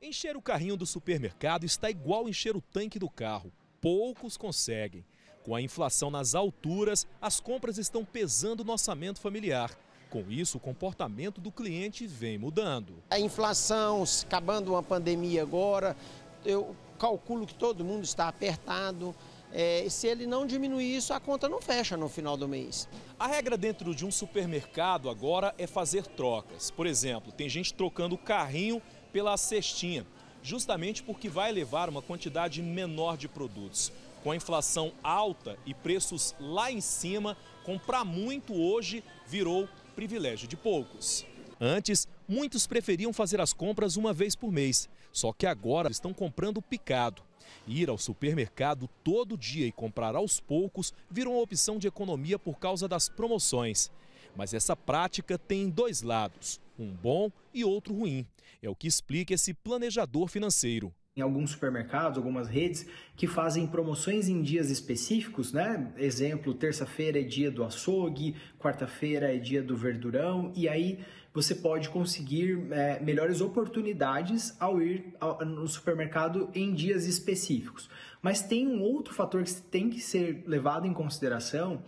Encher o carrinho do supermercado está igual encher o tanque do carro. Poucos conseguem. Com a inflação nas alturas, as compras estão pesando no orçamento familiar. Com isso, o comportamento do cliente vem mudando. A inflação, acabando uma pandemia agora, eu calculo que todo mundo está apertado. É, se ele não diminuir isso, a conta não fecha no final do mês. A regra dentro de um supermercado agora é fazer trocas. Por exemplo, tem gente trocando o carrinho pela cestinha, justamente porque vai levar uma quantidade menor de produtos. Com a inflação alta e preços lá em cima, comprar muito hoje virou privilégio de poucos. Antes, muitos preferiam fazer as compras uma vez por mês, só que agora estão comprando picado. Ir ao supermercado todo dia e comprar aos poucos virou uma opção de economia por causa das promoções. Mas essa prática tem dois lados um bom e outro ruim. É o que explica esse planejador financeiro em alguns supermercados, algumas redes que fazem promoções em dias específicos, né? Exemplo, terça-feira é dia do açougue, quarta-feira é dia do verdurão, e aí você pode conseguir é, melhores oportunidades ao ir ao, no supermercado em dias específicos. Mas tem um outro fator que tem que ser levado em consideração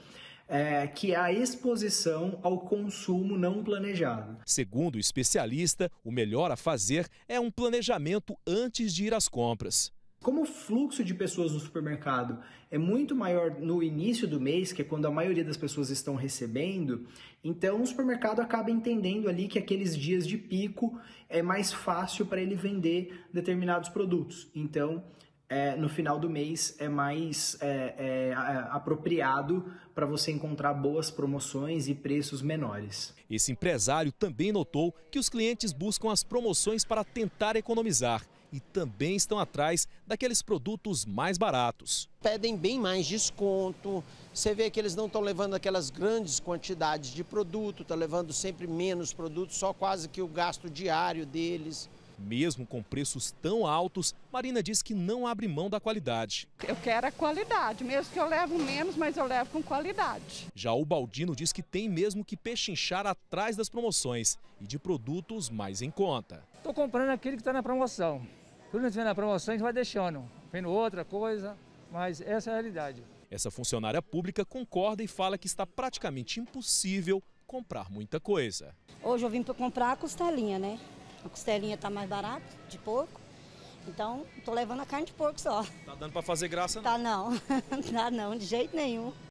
é, que é a exposição ao consumo não planejado. Segundo o especialista, o melhor a fazer é um planejamento antes de ir às compras. Como o fluxo de pessoas no supermercado é muito maior no início do mês, que é quando a maioria das pessoas estão recebendo, então o supermercado acaba entendendo ali que aqueles dias de pico é mais fácil para ele vender determinados produtos. Então, é, no final do mês é mais é, é, é apropriado para você encontrar boas promoções e preços menores. Esse empresário também notou que os clientes buscam as promoções para tentar economizar e também estão atrás daqueles produtos mais baratos. Pedem bem mais desconto. Você vê que eles não estão levando aquelas grandes quantidades de produto, estão levando sempre menos produto, só quase que o gasto diário deles. Mesmo com preços tão altos, Marina diz que não abre mão da qualidade. Eu quero a qualidade, mesmo que eu levo menos, mas eu levo com qualidade. Já o Baldino diz que tem mesmo que pechinchar atrás das promoções e de produtos mais em conta. Estou comprando aquele que está na promoção. Tudo que vem na promoção a gente vai deixando, vendo outra coisa, mas essa é a realidade. Essa funcionária pública concorda e fala que está praticamente impossível comprar muita coisa. Hoje eu vim para comprar a costelinha, né? A costelinha está mais barata, de porco. Então, estou levando a carne de porco só. Tá dando para fazer graça? Não? Tá não, tá não, de jeito nenhum.